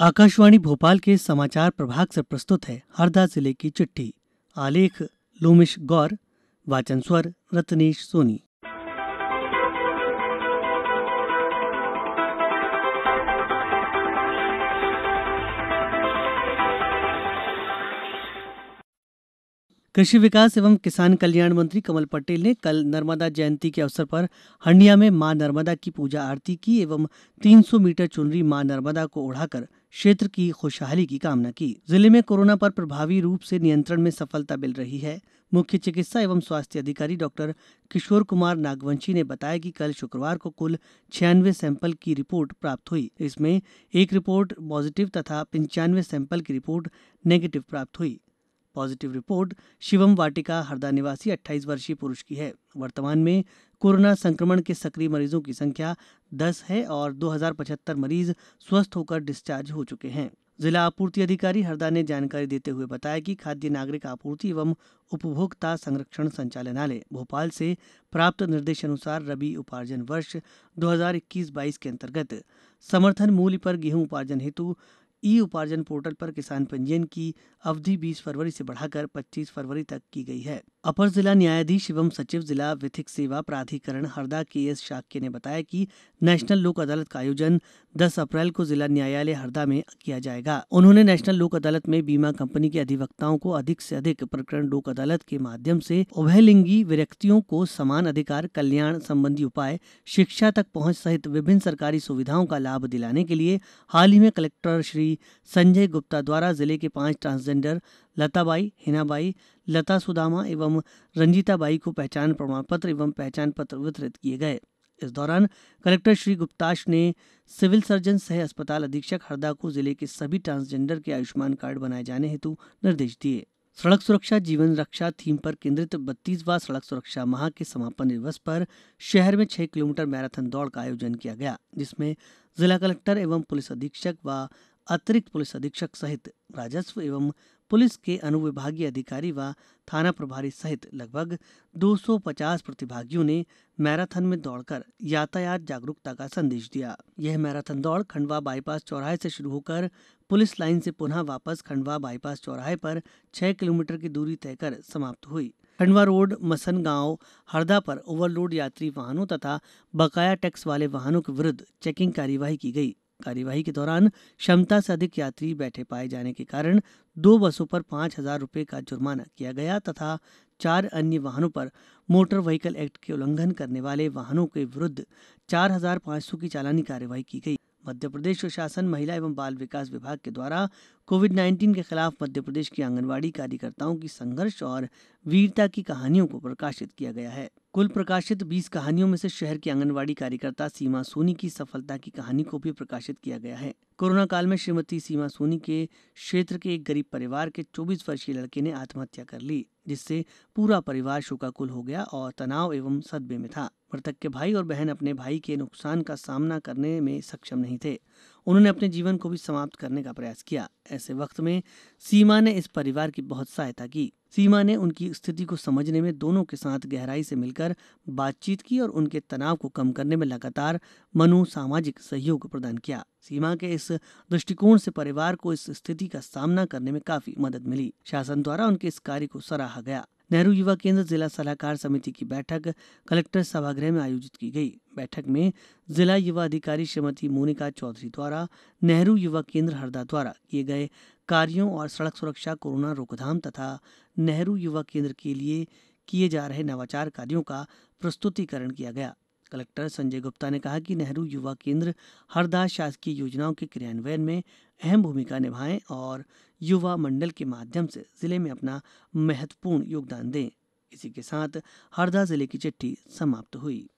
आकाशवाणी भोपाल के समाचार प्रभाग से प्रस्तुत है हरदा जिले की चिट्ठी आलेख लोमिश गौर वाचन स्वर रत्नेश सोनी कृषि विकास एवं किसान कल्याण मंत्री कमल पटेल ने कल नर्मदा जयंती के अवसर पर हंडिया में मां नर्मदा की पूजा आरती की एवं 300 मीटर चुनरी मां नर्मदा को उड़ाकर क्षेत्र की खुशहाली की कामना की जिले में कोरोना पर प्रभावी रूप से नियंत्रण में सफलता मिल रही है मुख्य चिकित्सा एवं स्वास्थ्य अधिकारी डॉक्टर किशोर कुमार नागवंशी ने बताया कि कल शुक्रवार को कुल छियानवे सैंपल की रिपोर्ट प्राप्त हुई इसमें एक रिपोर्ट पॉजिटिव तथा पंचानवे सैंपल की रिपोर्ट नेगेटिव प्राप्त हुई पॉजिटिव रिपोर्ट शिवम वाटिका हरदा निवासी अट्ठाईस वर्षीय पुरुष की है वर्तमान में कोरोना संक्रमण के सक्रिय मरीजों की संख्या दस है और दो हजार पचहत्तर मरीज स्वस्थ होकर डिस्चार्ज हो चुके हैं जिला आपूर्ति अधिकारी हरदा ने जानकारी देते हुए बताया कि खाद्य नागरिक आपूर्ति एवं उपभोक्ता संरक्षण संचालनालय भोपाल से प्राप्त निर्देशानुसार रबी उपार्जन वर्ष 2021-22 के अंतर्गत समर्थन मूल्य पर गेहूं उपार्जन हेतु ई उपार्जन पोर्टल पर किसान पंजीयन की अवधि बीस फरवरी से बढ़ाकर पच्चीस फरवरी तक की गई है अपर जिला न्यायाधीश एवं सचिव जिला विधिक सेवा प्राधिकरण हरदा के एस शाक्य ने बताया कि नेशनल लोक अदालत का आयोजन 10 अप्रैल को जिला न्यायालय हरदा में किया जाएगा उन्होंने नेशनल लोक अदालत में बीमा कंपनी के अधिवक्ताओं को अधिक से अधिक प्रकरण लोक अदालत के माध्यम से उभयलिंगी व्यक्तियों को समान अधिकार कल्याण संबंधी उपाय शिक्षा तक पहुँच सहित विभिन्न सरकारी सुविधाओं का लाभ दिलाने के लिए हाल ही में कलेक्टर श्री अधिकारी संजय गुप्ता द्वारा जिले के पांच ट्रांसजेंडर लताबाई हिनाबाई लता सुदामा एवं रंजीताबाई को पहचान प्रमाण पत्र एवं पहचान पत्र वितरित किए गए इस दौरान कलेक्टर श्री गुप्ताश ने सिविल सर्जन सह अस्पताल अधीक्षक हरदा को जिले के सभी ट्रांसजेंडर के आयुष्मान कार्ड बनाए जाने हेतु निर्देश दिए सड़क सुरक्षा जीवन रक्षा थीम पर केंद्रित बत्तीसवा सड़क सुरक्षा माह के समापन दिवस पर शहर में छह किलोमीटर मैराथन दौड़ का आयोजन किया गया जिसमें जिला कलेक्टर एवं पुलिस अधीक्षक व अतिरिक्त पुलिस अधीक्षक सहित राजस्व एवं पुलिस के अनुविभागीय अधिकारी व थाना प्रभारी सहित लगभग 250 प्रतिभागियों ने मैराथन में दौड़कर यातायात जागरूकता का संदेश दिया यह मैराथन दौड़ खंडवा बाईपास चौराहे से शुरू होकर पुलिस लाइन से पुनः वापस खंडवा बाईपास चौराहे पर छह किलोमीटर की दूरी तय कर समाप्त हुई खंडवा रोड मसन गांव हरदा पर ओवरलोड यात्री वाहनों तथा बकाया टैक्स वाले वाहनों के विरुद्ध चेकिंग कार्यवाही की गई कार्यवाही के दौरान क्षमता से अधिक यात्री बैठे पाए जाने के कारण दो बसों पर पांच हजार रूपये का जुर्माना किया गया तथा चार अन्य वाहनों पर मोटर व्हीकल एक्ट के उल्लंघन करने वाले वाहनों के विरुद्ध चार हजार पांच सौ की चालानी कार्यवाही की गई मध्य प्रदेश शासन महिला एवं बाल विकास विभाग के द्वारा कोविड नाइन्टीन के खिलाफ मध्य प्रदेश की आंगनवाड़ी कार्यकर्ताओं की संघर्ष और वीरता की कहानियों को प्रकाशित किया गया है कुल प्रकाशित 20 कहानियों में से शहर की आंगनवाड़ी कार्यकर्ता सीमा सोनी की सफलता की कहानी को भी प्रकाशित किया गया है कोरोना काल में श्रीमती सीमा सोनी के क्षेत्र के एक गरीब परिवार के 24 वर्षीय लड़के ने आत्महत्या कर ली जिससे पूरा परिवार शोकाकुल हो गया और तनाव एवं सदमे में था मृतक के भाई और बहन अपने भाई के नुकसान का सामना करने में सक्षम नहीं थे उन्होंने अपने जीवन को भी समाप्त करने का प्रयास किया ऐसे वक्त में सीमा ने इस परिवार की बहुत सहायता की सीमा ने उनकी स्थिति को समझने में दोनों के साथ गहराई से मिलकर बातचीत की और उनके तनाव को कम करने में लगातार सामाजिक सहयोग प्रदान किया सीमा के इस दृष्टिकोण से परिवार को इस स्थिति का सामना करने में काफी मदद मिली शासन द्वारा उनके इस कार्य को सराहा गया नेहरू युवा केंद्र जिला सलाहकार समिति की बैठक कलेक्टर सभागृह में आयोजित की गई बैठक में जिला युवा अधिकारी श्रीमती मोनिका चौधरी द्वारा नेहरू युवा केंद्र हरदा द्वारा किए गए कार्यों और सड़क सुरक्षा कोरोना रोकथाम तथा नेहरू युवा केंद्र के लिए किए जा रहे नवाचार कार्यों का प्रस्तुतिकरण किया गया कलेक्टर संजय गुप्ता ने कहा कि नेहरू युवा केंद्र हरदा शासकीय योजनाओं के क्रियान्वयन में अहम भूमिका निभाएं और युवा मंडल के माध्यम से जिले में अपना महत्वपूर्ण योगदान दें इसी के साथ हरदा जिले की चिट्ठी समाप्त हुई